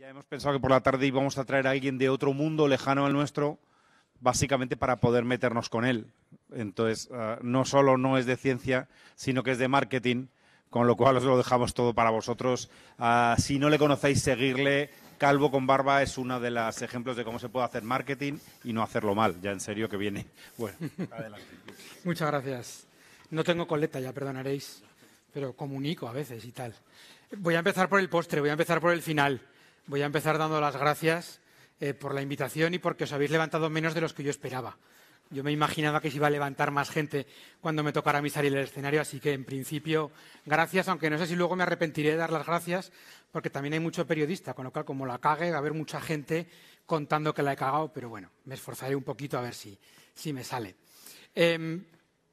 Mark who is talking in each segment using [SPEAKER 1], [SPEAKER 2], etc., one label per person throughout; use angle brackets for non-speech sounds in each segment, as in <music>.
[SPEAKER 1] Ya hemos pensado que por la tarde íbamos a traer a alguien de otro mundo lejano al nuestro, básicamente para poder meternos con él. Entonces, ah, no solo no es de ciencia, sino que es de marketing, con lo cual os lo dejamos todo para vosotros. Ah, si no le conocéis, seguirle. Calvo con barba es uno de los ejemplos de cómo se puede hacer marketing y no hacerlo mal. Ya en serio que viene. <laughs> Bueno,
[SPEAKER 2] adelante. Muchas gracias. No tengo coleta, ya perdonaréis, pero comunico a veces y tal. Voy a empezar por el postre, voy a empezar por el final. Voy a empezar dando las gracias eh, por la invitación y porque os habéis levantado menos de los que yo esperaba. Yo me imaginaba que se iba a levantar más gente cuando me tocara a mí salir del escenario, así que en principio, gracias, aunque no sé si luego me arrepentiré de dar las gracias, porque también hay mucho periodista, con lo cual como la cague va a haber mucha gente contando que la he cagado, pero bueno, me esforzaré un poquito a ver si, me sale. Em,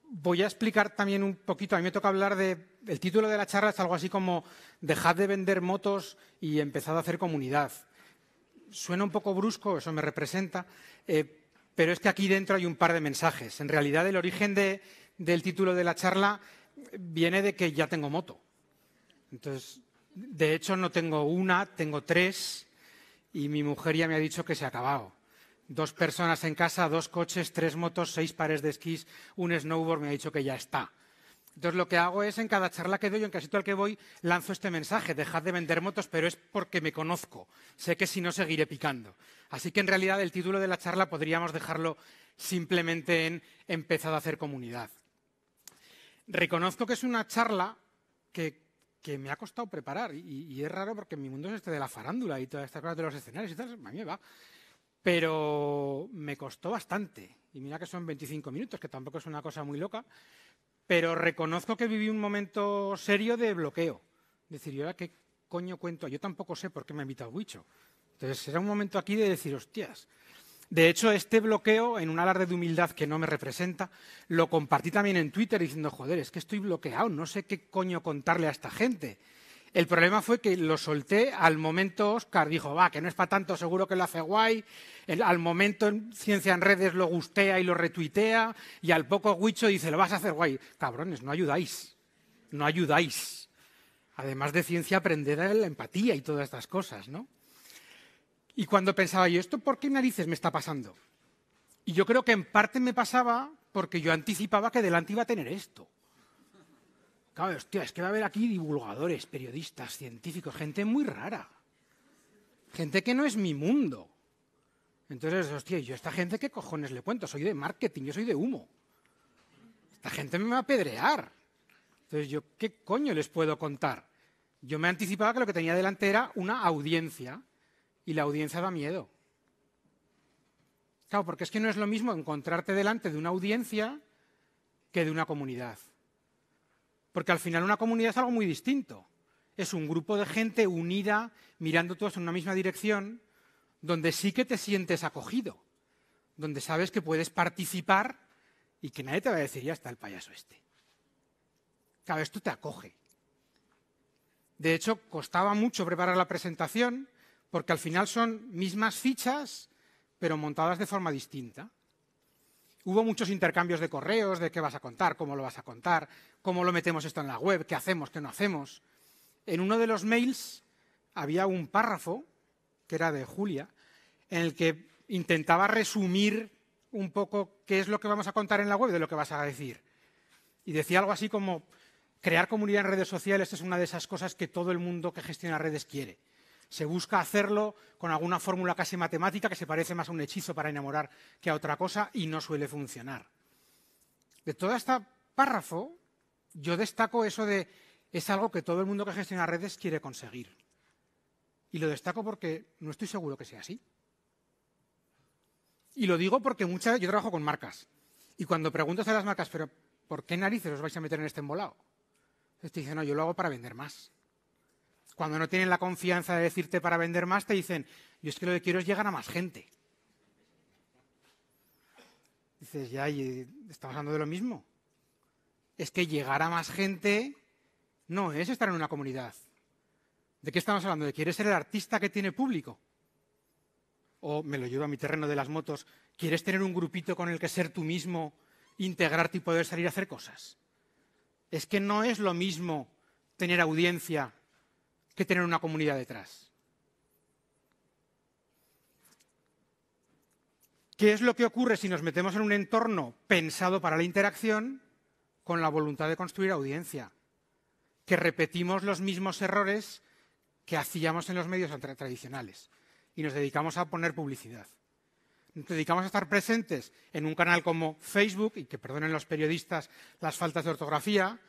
[SPEAKER 2] Voy a explicar también un poquito, a mí me toca hablar de, el título de la charla es algo así como dejad de vender motos y empezad a hacer comunidad. Suena un poco brusco, eso me representa, eh, pero es que aquí dentro hay un par de mensajes. En realidad el origen del título de la charla viene de que ya tengo moto. Entonces, de hecho no tengo una, tengo tres y mi mujer ya me ha dicho que se ha acabado. Dos personas en casa, dos coches, tres motos, seis pares de esquís, un snowboard, me ha dicho que ya está. Entonces lo que hago es en cada charla que doy, en casi todo el que voy, lanzo este mensaje, dejad de vender motos, pero es porque me conozco, sé que si no seguiré picando. Así que en realidad el título de la charla podríamos dejarlo simplemente en empezar a hacer comunidad. Reconozco que es una charla que, me ha costado preparar y, es raro porque mi mundo es este de la farándula y todas estas cosas de los escenarios y tal, a mí va pero me costó bastante. Y mira que son 25 minutos, que tampoco es una cosa muy loca, pero reconozco que viví un momento serio de bloqueo. Decir, ¿y ahora qué coño cuento? Yo tampoco sé por qué me ha invitado Wicho. Entonces, era un momento aquí de decir, hostias. De hecho, este bloqueo, en un alarde de humildad que no me representa, lo compartí también en Twitter diciendo, joder, es que estoy bloqueado, no sé qué coño contarle a esta gente. El problema fue que lo solté al momento Oscar dijo, va, que no es para tanto, seguro que lo hace guay. al momento Ciencia en Redes lo gustea y lo retuitea y al poco Huicho dice, lo vas a hacer guay. Cabrones, no ayudáis, no ayudáis. Además de ciencia, aprender la empatía y todas estas cosas, ¿no? Y cuando pensaba yo, ¿esto por qué narices me está pasando? Y yo creo que en parte me pasaba porque yo anticipaba que delante iba a tener esto. Claro, hostia, es que va a haber aquí divulgadores, periodistas, científicos, gente muy rara. Gente que no es mi mundo. Entonces, hostia, yo a esta gente, ¿qué cojones le cuento? Soy de marketing, yo soy de humo. Esta gente me va a pedrear. Entonces, yo, ¿qué coño les puedo contar? Yo me anticipaba que lo que tenía delante era una audiencia y la audiencia da miedo. Claro, porque es que no es lo mismo encontrarte delante de una audiencia que de una comunidad. Porque al final una comunidad es algo muy distinto. Es un grupo de gente unida, mirando todos en una misma dirección, donde sí que te sientes acogido, donde sabes que puedes participar y que nadie te va a decir, ya está el payaso este. Claro, tú te acoge. De hecho, costaba mucho preparar la presentación porque al final son mismas fichas, pero montadas de forma distinta. Hubo muchos intercambios de correos, de qué vas a contar, cómo lo vas a contar, cómo lo metemos esto en la web, qué hacemos, qué no hacemos. En uno de los mails había un párrafo, que era de Julia, en el que intentaba resumir un poco qué es lo que vamos a contar en la web de lo que vas a decir. Y decía algo así como, crear comunidad en redes sociales es una de esas cosas que todo el mundo que gestiona redes quiere se busca hacerlo con alguna fórmula casi matemática que se parece más a un hechizo para enamorar que a otra cosa y no suele funcionar. De todo este párrafo, yo destaco eso de es algo que todo el mundo que gestiona redes quiere conseguir. Y lo destaco porque no estoy seguro que sea así. Y lo digo porque muchas, yo trabajo con marcas. Y cuando preguntas a las marcas, pero ¿por qué narices os vais a meter en este embolado? te dicen, no, yo lo hago para vender más. Cuando no tienen la confianza de decirte para vender más, te dicen, yo es que lo que quiero es llegar a más gente. Dices, ya, estamos hablando de lo mismo. Es que llegar a más gente no es estar en una comunidad. ¿De qué estamos hablando? ¿De quieres ser el artista que tiene público? O me lo llevo a mi terreno de las motos. ¿Quieres tener un grupito con el que ser tú mismo, integrarte y poder salir a hacer cosas? Es que no es lo mismo tener audiencia que tener una comunidad detrás. ¿Qué es lo que ocurre si nos metemos en un entorno pensado para la interacción con la voluntad de construir audiencia? Que repetimos los mismos errores que hacíamos en los medios tradicionales y nos dedicamos a poner publicidad. Nos dedicamos a estar presentes en un canal como Facebook, y que perdonen los periodistas las faltas de ortografía,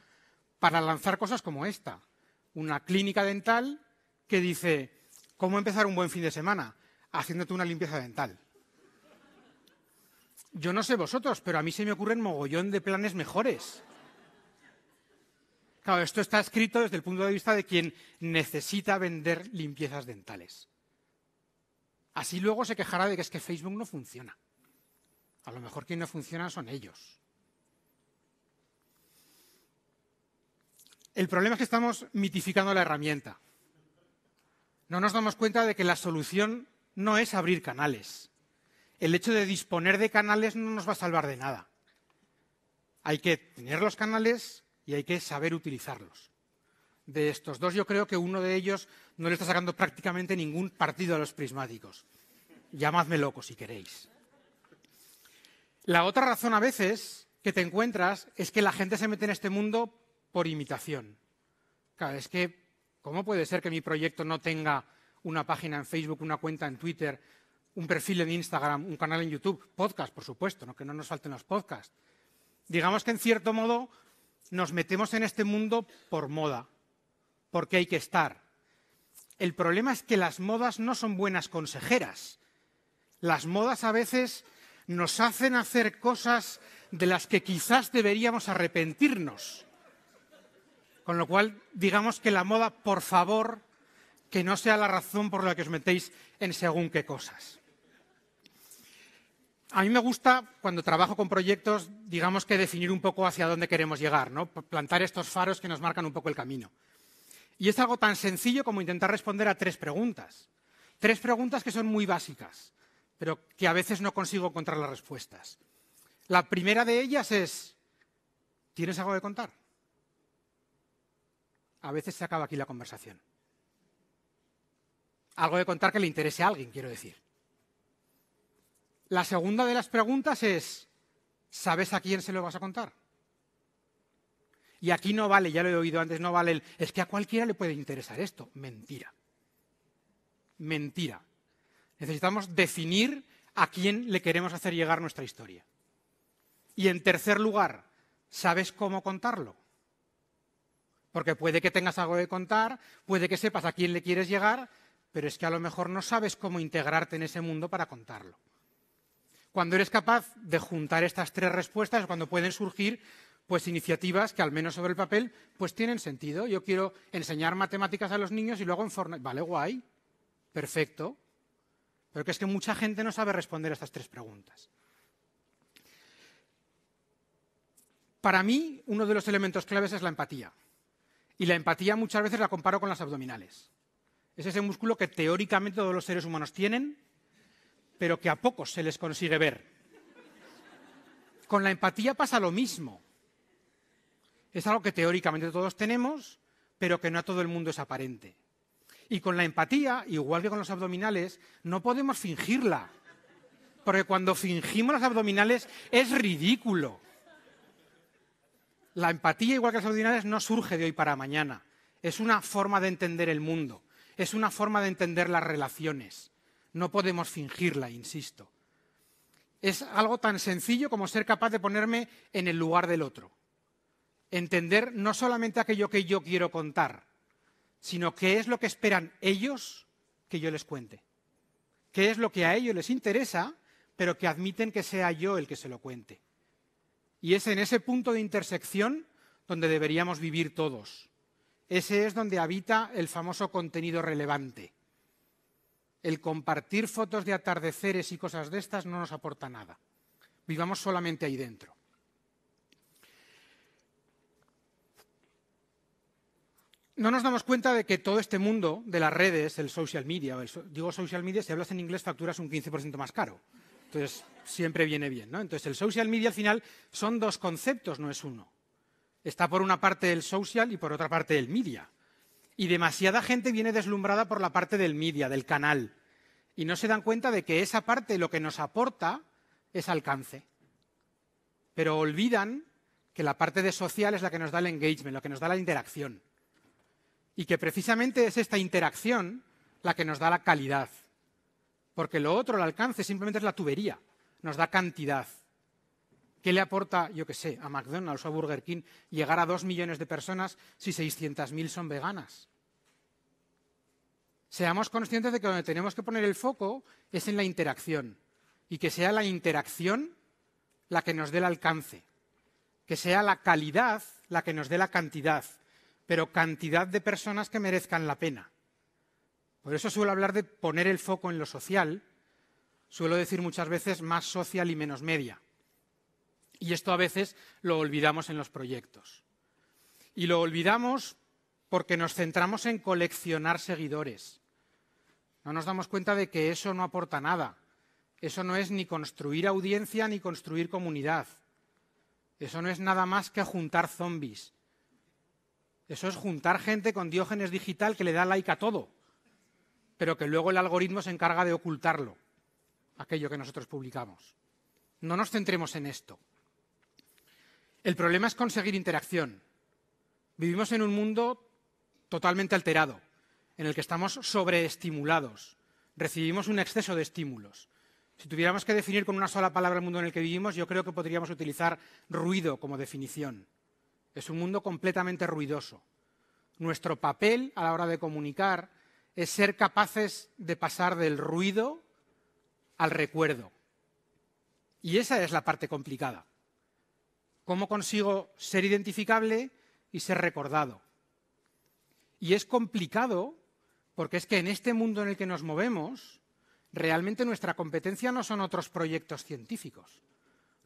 [SPEAKER 2] para lanzar cosas como esta una clínica dental que dice, ¿cómo empezar un buen fin de semana? Haciéndote una limpieza dental. Yo no sé vosotros, pero a mí se me ocurren mogollón de planes mejores. Claro, esto está escrito desde el punto de vista de quien necesita vender limpiezas dentales. Así luego se quejará de que es que Facebook no funciona. A lo mejor quien no funciona son ellos. El problema es que estamos mitificando la herramienta. No nos damos cuenta de que la solución no es abrir canales. El hecho de disponer de canales no nos va a salvar de nada. Hay que tener los canales y hay que saber utilizarlos. De estos dos, yo creo que uno de ellos no le está sacando prácticamente ningún partido a los prismáticos. Llamadme loco si queréis. La otra razón a veces que te encuentras es que la gente se mete en este mundo por imitación. Claro, es que, ¿cómo puede ser que mi proyecto no tenga una página en Facebook, una cuenta en Twitter, un perfil en Instagram, un canal en YouTube, podcast, por supuesto, ¿no? que no nos falten los podcasts. Digamos que en cierto modo nos metemos en este mundo por moda, porque hay que estar. El problema es que las modas no son buenas consejeras. Las modas a veces nos hacen hacer cosas de las que quizás deberíamos arrepentirnos. Con lo cual, digamos que la moda, por favor, que no sea la razón por la que os metéis en según qué cosas. A mí me gusta, cuando trabajo con proyectos, digamos que definir un poco hacia dónde queremos llegar, ¿no? plantar estos faros que nos marcan un poco el camino. Y es algo tan sencillo como intentar responder a tres preguntas. Tres preguntas que son muy básicas, pero que a veces no consigo encontrar las respuestas. La primera de ellas es, ¿tienes algo que contar? a veces se acaba aquí la conversación. Algo de contar que le interese a alguien, quiero decir. La segunda de las preguntas es, ¿sabes a quién se lo vas a contar? Y aquí no vale, ya lo he oído antes, no vale el, es que a cualquiera le puede interesar esto. Mentira. Mentira. Necesitamos definir a quién le queremos hacer llegar nuestra historia. Y en tercer lugar, ¿sabes cómo contarlo? Porque puede que tengas algo que contar, puede que sepas a quién le quieres llegar, pero es que a lo mejor no sabes cómo integrarte en ese mundo para contarlo. Cuando eres capaz de juntar estas tres respuestas cuando pueden surgir pues, iniciativas que al menos sobre el papel pues tienen sentido. Yo quiero enseñar matemáticas a los niños y luego en vale, guay. Perfecto. Pero que es que mucha gente no sabe responder a estas tres preguntas. Para mí, uno de los elementos claves es la empatía. Y la empatía muchas veces la comparo con las abdominales. Es ese músculo que teóricamente todos los seres humanos tienen, pero que a pocos se les consigue ver. Con la empatía pasa lo mismo. Es algo que teóricamente todos tenemos, pero que no a todo el mundo es aparente. Y con la empatía, igual que con los abdominales, no podemos fingirla. Porque cuando fingimos las abdominales es ridículo la empatía, igual que las ordinarias, no surge de hoy para mañana. Es una forma de entender el mundo, es una forma de entender las relaciones. No podemos fingirla, insisto. Es algo tan sencillo como ser capaz de ponerme en el lugar del otro. Entender no solamente aquello que yo quiero contar, sino qué es lo que esperan ellos que yo les cuente. Qué es lo que a ellos les interesa, pero que admiten que sea yo el que se lo cuente. Y es en ese punto de intersección donde deberíamos vivir todos. Ese es donde habita el famoso contenido relevante. El compartir fotos de atardeceres y cosas de estas no nos aporta nada. Vivamos solamente ahí dentro. no nos damos cuenta de que todo este mundo de las redes, el social media, digo social media, si hablas en inglés facturas un 15% más caro. Entonces, siempre viene bien, ¿no? Entonces, el social media al final son dos conceptos, no es uno. Está por una parte el social y por otra parte el media. Y demasiada gente viene deslumbrada por la parte del media, del canal. Y no se dan cuenta de que esa parte lo que nos aporta es alcance. Pero olvidan que la parte de social es la que nos da el engagement, lo que nos da la interacción. Y que precisamente es esta interacción la que nos da la calidad. Porque lo otro, el alcance, simplemente es la tubería. Nos da cantidad. ¿Qué le aporta, yo qué sé, a McDonald's o a Burger King llegar a dos millones de personas si 600.000 son veganas? Seamos conscientes de que donde tenemos que poner el foco es en la interacción y que sea la interacción la que nos dé el alcance, que sea la calidad la que nos dé la cantidad, pero cantidad de personas que merezcan la pena. Por eso suelo hablar de poner el foco en lo social, suelo decir muchas veces más social y menos media. Y esto a veces lo olvidamos en los proyectos. Y lo olvidamos porque nos centramos en coleccionar seguidores. No nos damos cuenta de que eso no aporta nada. Eso no es ni construir audiencia ni construir comunidad. Eso no es nada más que juntar zombies. Eso es juntar gente con diógenes digital que le da like a todo pero que luego el algoritmo se encarga de ocultarlo, aquello que nosotros publicamos. No nos centremos en esto. El problema es conseguir interacción. Vivimos en un mundo totalmente alterado, en el que estamos sobreestimulados. Recibimos un exceso de estímulos. Si tuviéramos que definir con una sola palabra el mundo en el que vivimos, yo creo que podríamos utilizar ruido como definición. Es un mundo completamente ruidoso. Nuestro papel a la hora de comunicar, es ser capaces de pasar del ruido al recuerdo. Y esa es la parte complicada. ¿Cómo consigo ser identificable y ser recordado? Y es complicado porque es que en este mundo en el que nos movemos, realmente nuestra competencia no son otros proyectos científicos.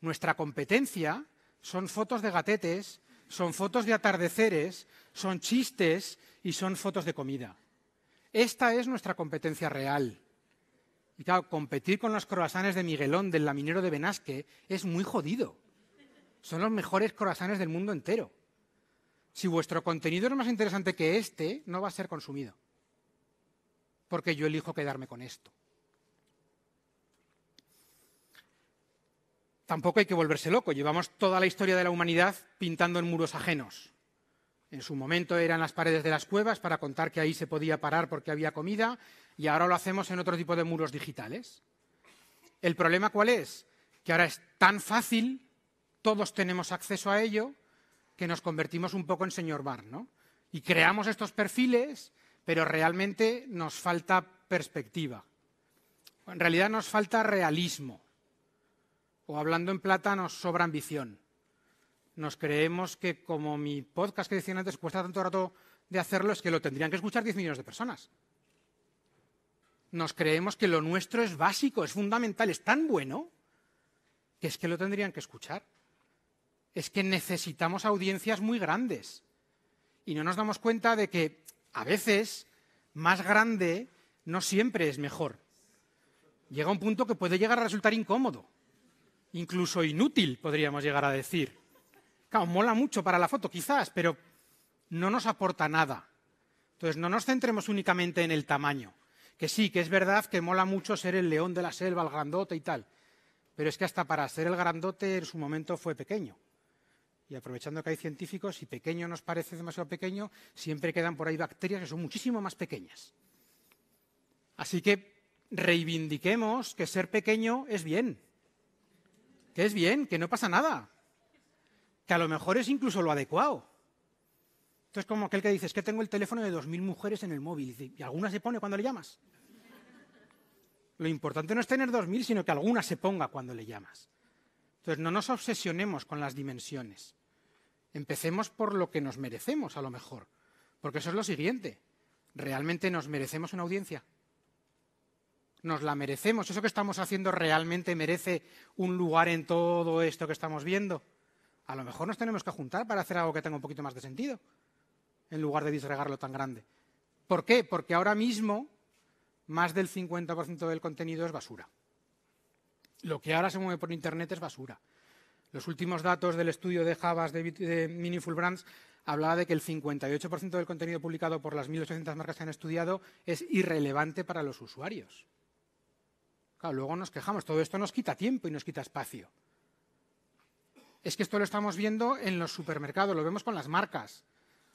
[SPEAKER 2] Nuestra competencia son fotos de gatetes, son fotos de atardeceres, son chistes y son fotos de comida. Esta es nuestra competencia real. Y claro, competir con los croasanes de Miguelón, del laminero de Benasque, es muy jodido. Son los mejores croasanes del mundo entero. Si vuestro contenido es más interesante que este, no va a ser consumido. Porque yo elijo quedarme con esto. Tampoco hay que volverse loco. Llevamos toda la historia de la humanidad pintando en muros ajenos. En su momento eran las paredes de las cuevas para contar que ahí se podía parar porque había comida y ahora lo hacemos en otro tipo de muros digitales. ¿El problema cuál es? Que ahora es tan fácil, todos tenemos acceso a ello, que nos convertimos un poco en señor bar, ¿no? Y creamos estos perfiles, pero realmente nos falta perspectiva. En realidad nos falta realismo. O hablando en plata, nos sobra ambición nos creemos que como mi podcast que decían antes cuesta tanto rato de hacerlo, es que lo tendrían que escuchar 10 millones de personas. Nos creemos que lo nuestro es básico, es fundamental, es tan bueno que es que lo tendrían que escuchar. Es que necesitamos audiencias muy grandes. Y no nos damos cuenta de que a veces más grande no siempre es mejor. Llega un punto que puede llegar a resultar incómodo, incluso inútil, podríamos llegar a decir. Claro, mola mucho para la foto, quizás, pero no nos aporta nada. Entonces, no nos centremos únicamente en el tamaño. Que sí, que es verdad que mola mucho ser el león de la selva, el grandote y tal. Pero es que hasta para ser el grandote en su momento fue pequeño. Y aprovechando que hay científicos, si pequeño nos parece demasiado pequeño, siempre quedan por ahí bacterias que son muchísimo más pequeñas. Así que reivindiquemos que ser pequeño es bien. Que es bien, que no pasa nada que a lo mejor es incluso lo adecuado. Entonces, como aquel que dice, es que tengo el teléfono de 2.000 mujeres en el móvil, y, alguna se pone cuando le llamas? Lo importante no es tener 2.000, sino que alguna se ponga cuando le llamas. Entonces, no nos obsesionemos con las dimensiones. Empecemos por lo que nos merecemos, a lo mejor. Porque eso es lo siguiente. ¿Realmente nos merecemos una audiencia? ¿Nos la merecemos? ¿Eso que estamos haciendo realmente merece un lugar en todo esto que estamos viendo? a lo mejor nos tenemos que juntar para hacer algo que tenga un poquito más de sentido, en lugar de disregarlo tan grande. ¿Por qué? Porque ahora mismo más del 50% del contenido es basura. Lo que ahora se mueve por Internet es basura. Los últimos datos del estudio de Javas de, Miniful Brands hablaba de que el 58% del contenido publicado por las 1.800 marcas que han estudiado es irrelevante para los usuarios. luego nos quejamos, todo esto nos quita tiempo y nos quita espacio es que esto lo estamos viendo en los supermercados, lo vemos con las marcas.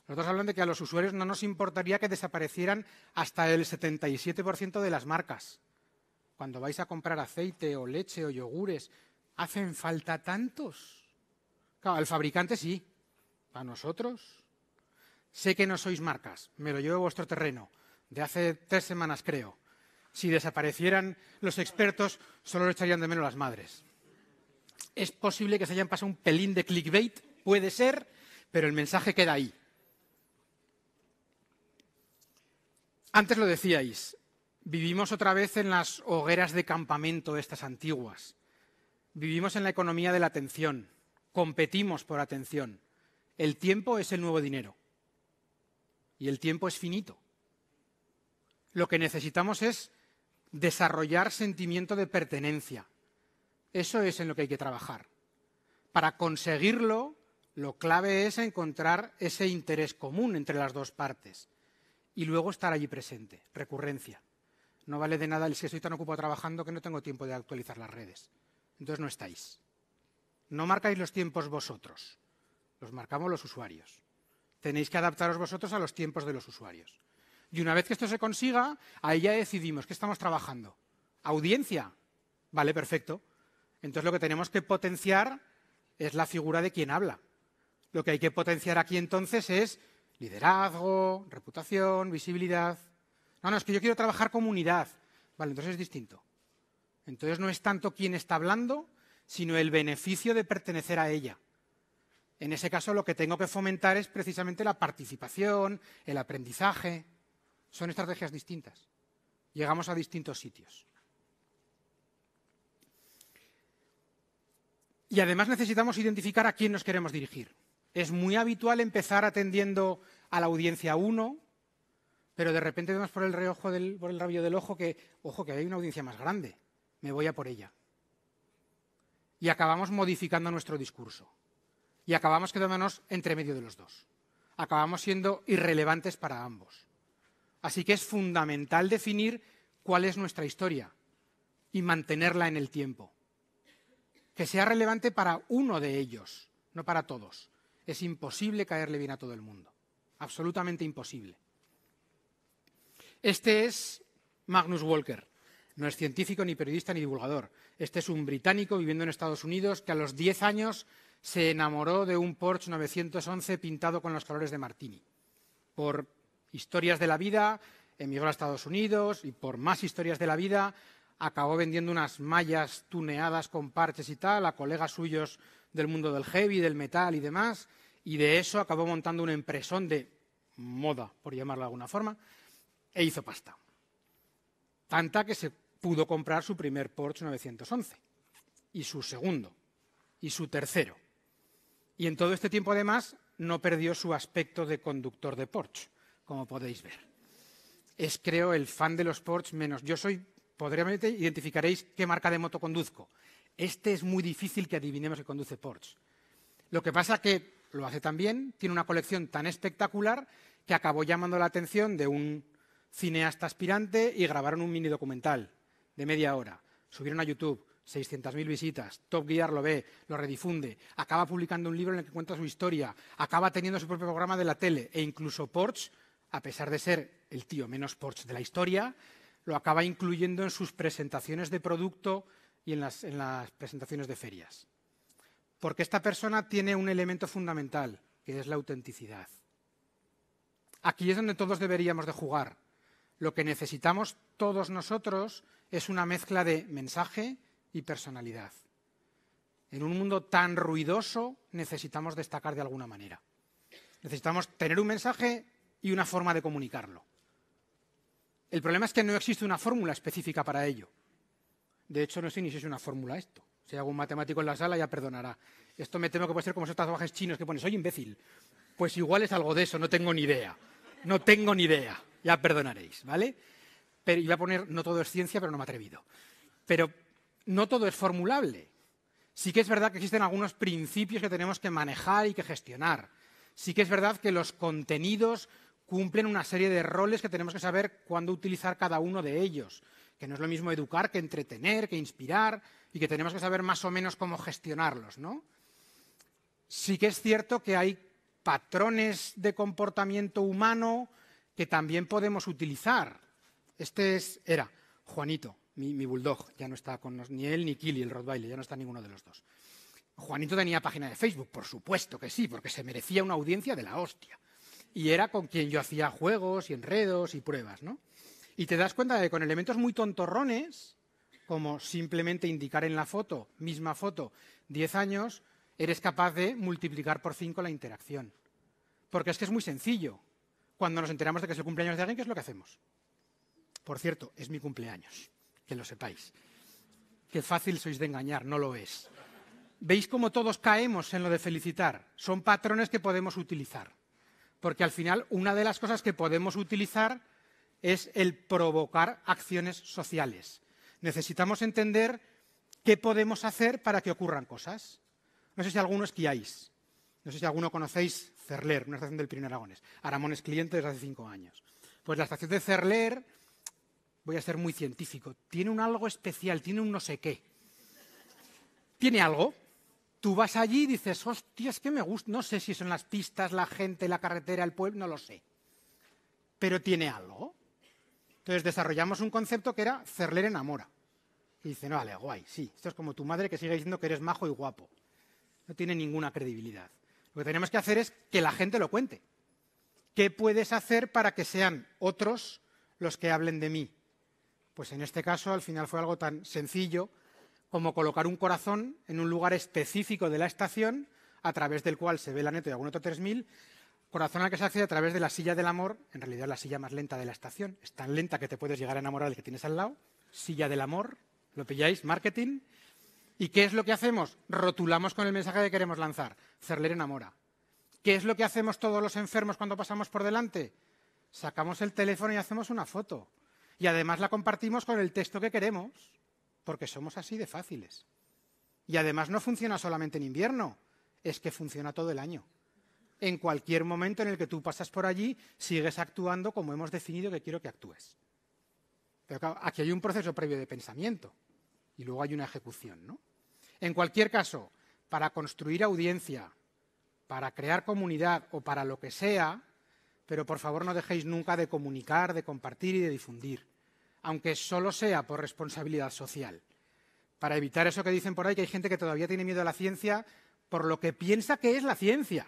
[SPEAKER 2] Nosotros hablan de que a los usuarios no nos importaría que desaparecieran hasta el 77% de las marcas. Cuando vais a comprar aceite o leche o yogures, ¿hacen falta tantos? Claro, al fabricante sí, a nosotros. Sé que no sois marcas, me lo llevo a vuestro terreno, de hace tres semanas creo. Si desaparecieran los expertos, solo lo echarían de menos las madres. Es posible que se hayan pasado un pelín de clickbait, puede ser, pero el mensaje queda ahí. Antes lo decíais, vivimos otra vez en las hogueras de campamento estas antiguas. Vivimos en la economía de la atención, competimos por atención. El tiempo es el nuevo dinero y el tiempo es finito. Lo que necesitamos es desarrollar sentimiento de pertenencia, eso es en lo que hay que trabajar. Para conseguirlo, lo clave es encontrar ese interés común entre las dos partes y luego estar allí presente, recurrencia. No vale de nada el si estoy tan ocupado trabajando que no tengo tiempo de actualizar las redes. Entonces no estáis. No marcáis los tiempos vosotros, los marcamos los usuarios. Tenéis que adaptaros vosotros a los tiempos de los usuarios. Y una vez que esto se consiga, ahí ya decidimos qué estamos trabajando. Audiencia. Vale, perfecto. Entonces lo que tenemos que potenciar es la figura de quien habla. Lo que hay que potenciar aquí entonces es liderazgo, reputación, visibilidad. No, no, es que yo quiero trabajar comunidad. Vale, entonces es distinto. Entonces no es tanto quién está hablando, sino el beneficio de pertenecer a ella. En ese caso lo que tengo que fomentar es precisamente la participación, el aprendizaje. Son estrategias distintas. Llegamos a distintos sitios. Y además necesitamos identificar a quién nos queremos dirigir. Es muy habitual empezar atendiendo a la audiencia uno, pero de repente vemos por el reojo del, por el rabillo del ojo que, ojo, que hay una audiencia más grande. Me voy a por ella. Y acabamos modificando nuestro discurso. Y acabamos quedándonos entre medio de los dos. Acabamos siendo irrelevantes para ambos. Así que es fundamental definir cuál es nuestra historia y mantenerla en el tiempo que sea relevante para uno de ellos, no para todos. Es imposible caerle bien a todo el mundo, absolutamente imposible. Este es Magnus Walker. No es científico, ni periodista, ni divulgador. Este es un británico viviendo en Estados Unidos que a los 10 años se enamoró de un Porsche 911 pintado con los colores de Martini. Por historias de la vida, emigró a Estados Unidos y por más historias de la vida acabó vendiendo unas mallas tuneadas con parches y tal a colegas suyos del mundo del heavy, del metal y demás, y de eso acabó montando un empresón de moda, por llamarlo de alguna forma, e hizo pasta. Tanta que se pudo comprar su primer Porsche 911, y su segundo, y su tercero. Y en todo este tiempo, además, no perdió su aspecto de conductor de Porsche, como podéis ver. Es, creo, el fan de los Porsche menos. Yo soy podríamos identificaréis qué marca de moto conduzco. Este es muy difícil que adivinemos que conduce Porsche. Lo que pasa es que lo hace tan bien, tiene una colección tan espectacular que acabó llamando la atención de un cineasta aspirante y grabaron un mini documental de media hora. Subieron a YouTube, 600.000 visitas, Top Gear lo ve, lo redifunde, acaba publicando un libro en el que cuenta su historia, acaba teniendo su propio programa de la tele e incluso Porsche, a pesar de ser el tío menos Porsche de la historia, lo acaba incluyendo en sus presentaciones de producto y en las, presentaciones de ferias. Porque esta persona tiene un elemento fundamental, que es la autenticidad. Aquí es donde todos deberíamos de jugar. Lo que necesitamos todos nosotros es una mezcla de mensaje y personalidad. En un mundo tan ruidoso necesitamos destacar de alguna manera. Necesitamos tener un mensaje y una forma de comunicarlo. El problema es que no existe una fórmula específica para ello. De hecho, no sé ni si es una fórmula esto. Si hay algún matemático en la sala ya perdonará. Esto me temo que puede ser como esos tatuajes chinos que pones, soy imbécil. Pues igual es algo de eso, no tengo ni idea. No tengo ni idea. Ya perdonaréis, ¿vale? Pero iba a poner, no todo es ciencia, pero no me he atrevido. Pero no todo es formulable. Sí que es verdad que existen algunos principios que tenemos que manejar y que gestionar. Sí que es verdad que los contenidos cumplen una serie de roles que tenemos que saber cuándo utilizar cada uno de ellos, que no es lo mismo educar que entretener, que inspirar, y que tenemos que saber más o menos cómo gestionarlos. ¿no? Sí que es cierto que hay patrones de comportamiento humano que también podemos utilizar. Este es, era Juanito, mi, bulldog, ya no está con nosotros, ni él ni Kili, el Rottweiler, ya no está ninguno de los dos. Juanito tenía página de Facebook, por supuesto que sí, porque se merecía una audiencia de la hostia y era con quien yo hacía juegos y enredos y pruebas, ¿no? Y te das cuenta de que con elementos muy tontorrones, como simplemente indicar en la foto, misma foto, 10 años, eres capaz de multiplicar por 5 la interacción. Porque es que es muy sencillo. Cuando nos enteramos de que es el cumpleaños de alguien, ¿qué es lo que hacemos? Por cierto, es mi cumpleaños, que lo sepáis. Qué fácil sois de engañar, no lo es. ¿Veis cómo todos caemos en lo de felicitar? Son patrones que podemos utilizar porque al final una de las cosas que podemos utilizar es el provocar acciones sociales. Necesitamos entender qué podemos hacer para que ocurran cosas. No sé si alguno esquiáis, no sé si alguno conocéis Cerler, una estación del Pirineo Aragones. Aramón es cliente desde hace cinco años. Pues la estación de Cerler, voy a ser muy científico, tiene un algo especial, tiene un no sé qué. Tiene algo, Tú vas allí y dices, hostia, es que me gusta, no sé si son las pistas, la gente, la carretera, el pueblo, no lo sé. Pero tiene algo. Entonces desarrollamos un concepto que era Cerler enamora. Y dice, no, vale, guay, sí, esto es como tu madre que sigue diciendo que eres majo y guapo. No tiene ninguna credibilidad. Lo que tenemos que hacer es que la gente lo cuente. ¿Qué puedes hacer para que sean otros los que hablen de mí? Pues en este caso al final fue algo tan sencillo como colocar un corazón en un lugar específico de la estación a través del cual se ve la neta de algún otro 3000, corazón al que se accede a través de la silla del amor, en realidad la silla más lenta de la estación, es tan lenta que te puedes llegar a enamorar del que tienes al lado, silla del amor, lo pilláis, marketing. ¿Y qué es lo que hacemos? Rotulamos con el mensaje que queremos lanzar, Cerler enamora. ¿Qué es lo que hacemos todos los enfermos cuando pasamos por delante? Sacamos el teléfono y hacemos una foto. Y además la compartimos con el texto que queremos porque somos así de fáciles. Y además no funciona solamente en invierno, es que funciona todo el año. En cualquier momento en el que tú pasas por allí, sigues actuando como hemos definido que quiero que actúes. Pero aquí hay un proceso previo de pensamiento y luego hay una ejecución, En cualquier caso, para construir audiencia, para crear comunidad o para lo que sea, pero por favor no dejéis nunca de comunicar, de compartir y de difundir aunque solo sea por responsabilidad social. Para evitar eso que dicen por ahí, que hay gente que todavía tiene miedo a la ciencia por lo que piensa que es la ciencia.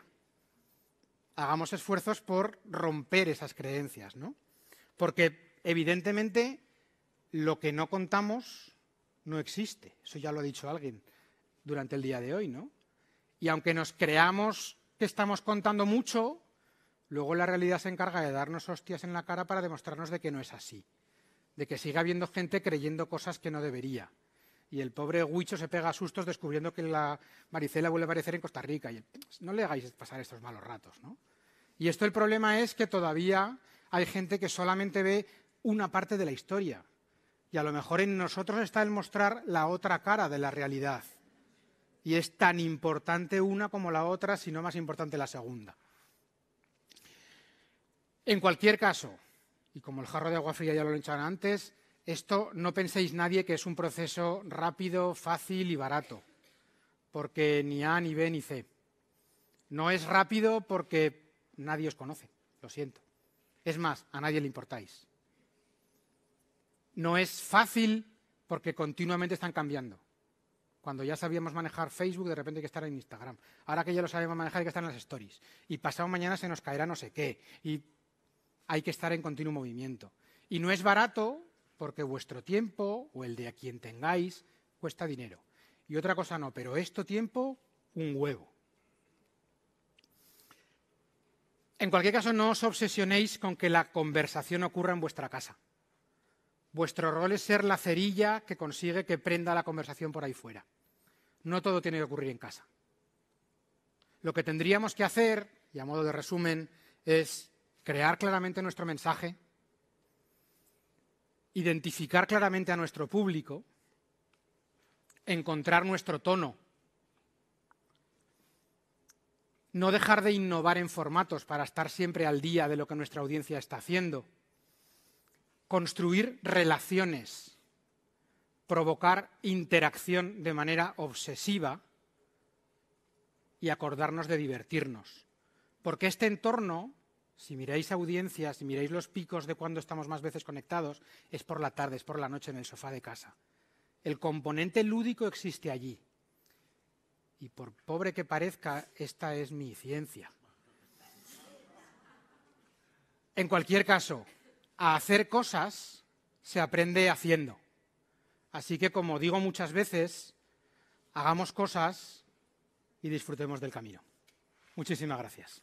[SPEAKER 2] Hagamos esfuerzos por romper esas creencias, ¿no? Porque evidentemente lo que no contamos no existe. Eso ya lo ha dicho alguien durante el día de hoy, ¿no? Y aunque nos creamos que estamos contando mucho, luego la realidad se encarga de darnos hostias en la cara para demostrarnos de que no es así de que siga habiendo gente creyendo cosas que no debería. Y el pobre Huicho se pega a sustos descubriendo que la Maricela vuelve a aparecer en Costa Rica. Y pues, no le hagáis pasar estos malos ratos, Y esto el problema es que todavía hay gente que solamente ve una parte de la historia. Y a lo mejor en nosotros está el mostrar la otra cara de la realidad. Y es tan importante una como la otra, si no más importante la segunda. En cualquier caso, y como el jarro de agua fría ya lo echaron antes, esto no penséis nadie que es un proceso rápido, fácil y barato, porque ni A, ni B, ni C. No es rápido porque nadie os conoce, lo siento. Es más, a nadie le importáis. No es fácil porque continuamente están cambiando. Cuando ya sabíamos manejar Facebook, de repente hay que estar en Instagram. Ahora que ya lo sabemos manejar, hay que estar en las stories. Y pasado mañana se nos caerá no sé qué. Y hay que estar en continuo movimiento. Y no es barato porque vuestro tiempo o el de a quien tengáis cuesta dinero. Y otra cosa no, pero esto tiempo, un huevo. En cualquier caso, no os obsesionéis con que la conversación ocurra en vuestra casa. Vuestro rol es ser la cerilla que consigue que prenda la conversación por ahí fuera. No todo tiene que ocurrir en casa. Lo que tendríamos que hacer, y a modo de resumen, es crear claramente nuestro mensaje, identificar claramente a nuestro público, encontrar nuestro tono, no dejar de innovar en formatos para estar siempre al día de lo que nuestra audiencia está haciendo, construir relaciones, provocar interacción de manera obsesiva y acordarnos de divertirnos. Porque este entorno si miráis audiencias, si miráis los picos de cuando estamos más veces conectados, es por la tarde, es por la noche en el sofá de casa. El componente lúdico existe allí. Y por pobre que parezca, esta es mi ciencia. En cualquier caso, a hacer cosas se aprende haciendo. Así que, como digo muchas veces, hagamos cosas y disfrutemos del camino. Muchísimas gracias.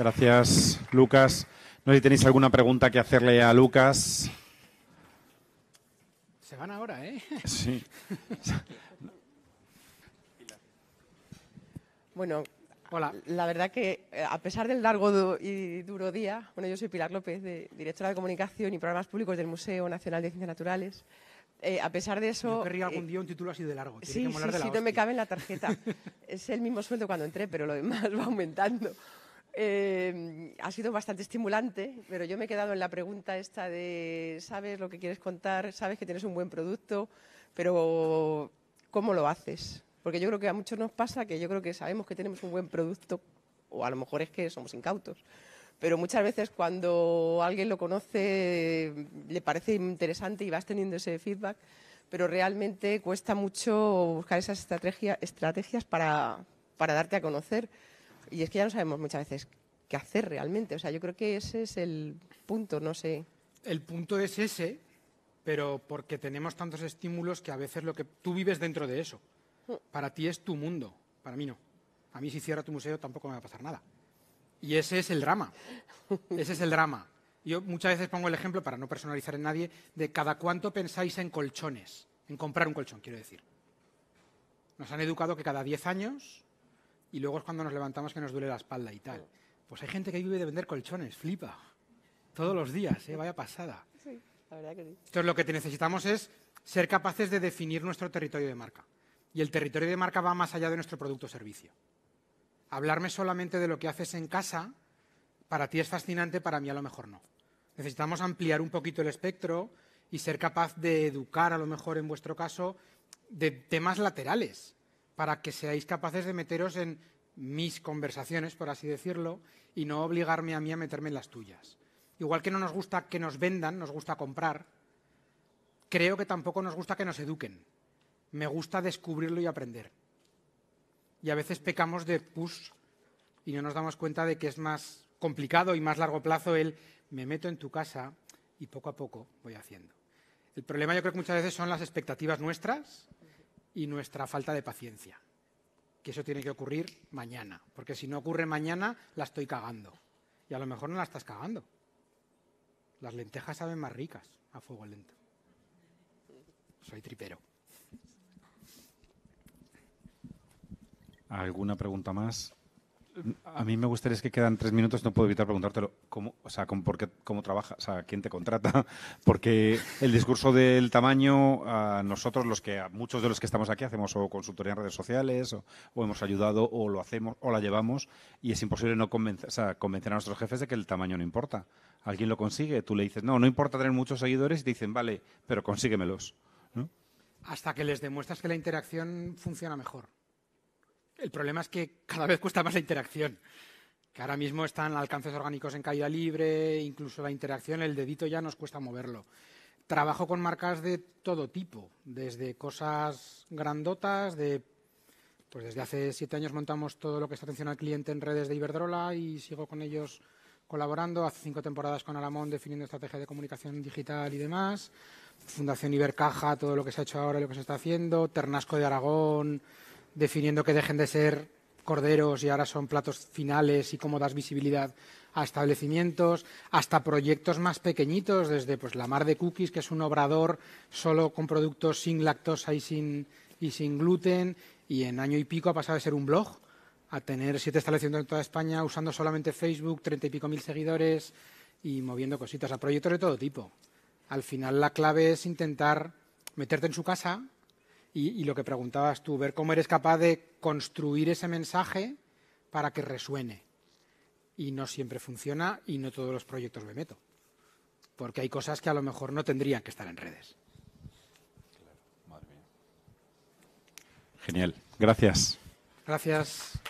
[SPEAKER 1] Gracias, Lucas. No sé si tenéis alguna pregunta que hacerle a Lucas.
[SPEAKER 3] Se van ahora, ¿eh? <laughs> Sí. bueno, Hola. La verdad que, eh, a pesar del largo y duro día, bueno, yo soy Pilar López, directora de Comunicación y Programas Públicos del Museo Nacional de Ciencias Naturales. Eh, a pesar de eso... Yo querría algún eh, día un título así de largo. sí, sí, sí, no me cabe en la tarjeta. <laughs> es el mismo sueldo cuando entré, pero lo demás <laughs> va aumentando. Em, ha sido bastante estimulante, pero yo me he quedado en la pregunta esta de, ¿sabes lo que quieres contar? ¿Sabes que tienes un buen producto? Pero, ¿cómo lo haces? Porque yo creo que a muchos nos pasa que yo creo que sabemos que tenemos un buen producto, o a lo mejor es que somos incautos. Pero muchas veces cuando alguien lo conoce, le parece interesante y vas teniendo ese feedback, pero realmente cuesta mucho buscar esas estrategias para, para darte a conocer. Y es que ya no sabemos muchas veces qué hacer realmente. O sea, yo creo que ese es el punto, no sé.
[SPEAKER 2] El punto es ese, pero porque tenemos tantos estímulos que a veces lo que tú vives dentro de eso. Mm. Para ti es tu mundo, para mí no. A mí si cierra tu museo tampoco me va a pasar nada. Y ese es el drama. Ese es el drama. Yo muchas veces pongo el ejemplo, para no personalizar en nadie, de cada cuánto pensáis en colchones, en comprar un colchón, quiero decir. Nos han educado que cada 10 años y luego es cuando nos levantamos que nos duele la espalda y tal. Pues hay gente que vive de vender colchones, flipa. Todos los días, ¿eh? vaya pasada.
[SPEAKER 3] Sí, la verdad que Entonces
[SPEAKER 2] lo que necesitamos es ser capaces de definir nuestro territorio de marca. Y el territorio de marca va más allá de nuestro producto o servicio. Hablarme solamente de lo que haces en casa, para ti es fascinante, para mí a lo mejor no. Necesitamos ampliar un poquito el espectro y ser capaz de educar, a lo mejor en vuestro caso, de temas laterales para que seáis capaces de meteros en mis conversaciones, por así decirlo, y no obligarme a mí a meterme en las tuyas. Igual que no nos gusta que nos vendan, nos gusta comprar, creo que tampoco nos gusta que nos eduquen. Me gusta descubrirlo y aprender. Y a veces pecamos de push y no nos damos cuenta de que es más complicado y más largo plazo el me meto en tu casa y poco a poco voy haciendo. El problema yo creo que muchas veces son las expectativas nuestras y nuestra falta de paciencia. Que eso tiene que ocurrir mañana, porque si no ocurre mañana, la estoy cagando. Y a lo mejor no la estás cagando. Las lentejas saben más ricas a fuego lento. Soy tripero.
[SPEAKER 1] ¿Alguna pregunta más? A mí me gustaría, es que quedan tres minutos, no puedo evitar preguntártelo. ¿Cómo, o por cómo trabaja? O sea, ¿quién te contrata? <laughs> Porque el discurso del tamaño, a nosotros, los que, a muchos de los que estamos aquí, hacemos o consultoría en redes sociales, o, hemos ayudado, o lo hacemos, o la llevamos, y es imposible no convencer, a nuestros jefes de que el tamaño no importa. Alguien lo consigue, tú le dices, no, no importa tener muchos seguidores, y te dicen, vale, pero consíguemelos.
[SPEAKER 2] Hasta que les demuestras que la interacción funciona mejor. El problema es que cada vez cuesta más la interacción. Que ahora mismo están alcances orgánicos en caída libre, incluso la interacción, el dedito ya nos cuesta moverlo. Trabajo con marcas de todo tipo, desde cosas grandotas, de pues desde hace siete años montamos todo lo que es atención al cliente en redes de Iberdrola y sigo con ellos colaborando. Hace cinco temporadas con Aramón, definiendo estrategia de comunicación digital y demás. Fundación Ibercaja, todo lo que se ha hecho ahora y lo que se está haciendo. Ternasco de Aragón, definiendo que dejen de ser corderos y ahora son platos finales y cómo das visibilidad a establecimientos, hasta proyectos más pequeñitos, desde pues, la Mar de Cookies, que es un obrador solo con productos sin lactosa y sin, y sin gluten, y en año y pico ha pasado de ser un blog a tener siete establecimientos en toda España usando solamente Facebook, treinta y pico mil seguidores y moviendo cositas a proyectos de todo tipo. Al final la clave es intentar meterte en su casa, y, lo que preguntabas tú, ver cómo eres capaz de construir ese mensaje para que resuene. Y no siempre funciona y no todos los proyectos me meto. Porque hay cosas que a lo mejor no tendrían que estar en redes.
[SPEAKER 1] Genial. Gracias.
[SPEAKER 2] Gracias.